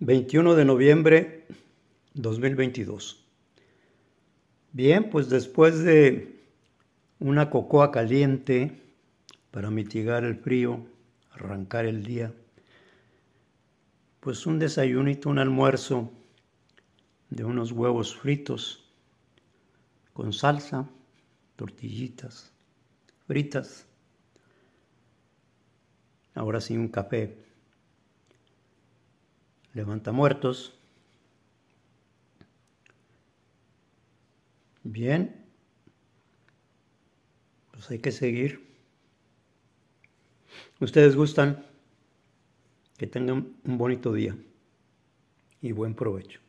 21 de noviembre 2022. Bien, pues después de una cocoa caliente para mitigar el frío, arrancar el día, pues un desayunito, un almuerzo de unos huevos fritos con salsa, tortillitas fritas, ahora sí un café levanta muertos. Bien, pues hay que seguir. Ustedes gustan que tengan un bonito día y buen provecho.